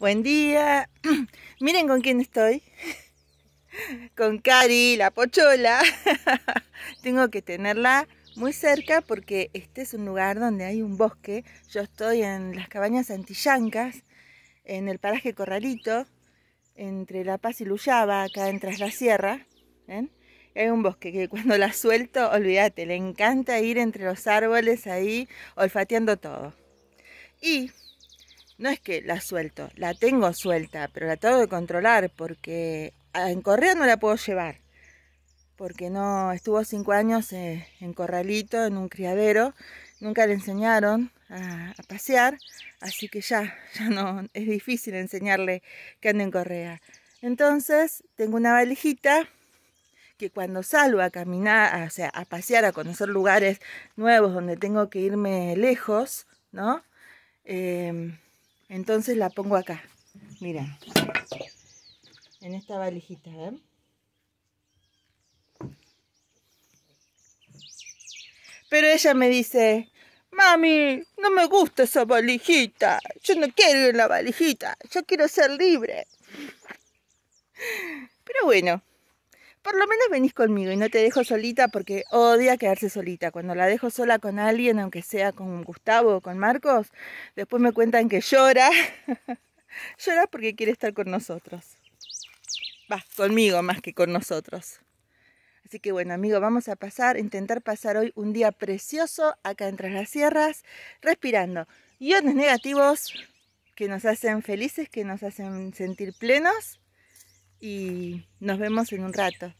Buen día. Miren con quién estoy. Con Cari, la pochola. Tengo que tenerla muy cerca porque este es un lugar donde hay un bosque. Yo estoy en las cabañas antillancas, en el paraje Corralito, entre La Paz y Luyaba, acá en Tras la Sierra. ¿Ven? hay un bosque que cuando la suelto, olvídate, le encanta ir entre los árboles ahí olfateando todo. Y no es que la suelto, la tengo suelta, pero la tengo que controlar porque ah, en correa no la puedo llevar. Porque no, estuvo cinco años eh, en corralito, en un criadero, nunca le enseñaron a, pasear, así que ya, ya no, es difícil enseñarle que ande en correa. Entonces, tengo una valijita que cuando salgo a caminar, o sea, a pasear, a conocer lugares nuevos donde tengo que irme lejos, ¿no? Em, entonces la pongo acá. Mira. En esta valijita, ¿ven? Pero ella me dice, mami, no me gusta esa valijita. Yo no quiero ir en la valijita. Yo quiero ser libre. Pero bueno, por lo menos venís conmigo y no te dejo solita porque odia quedarse solita. Cuando la dejo sola con alguien, aunque sea con Gustavo o con Marcos, después me cuentan que llora. llora porque quiere estar con nosotros. Va, conmigo más que con nosotros. Así que bueno, amigo vamos a pasar, intentar pasar hoy un día precioso acá entre las Sierras, respirando iones negativos que nos hacen felices, que nos hacen sentir plenos y nos vemos en un rato.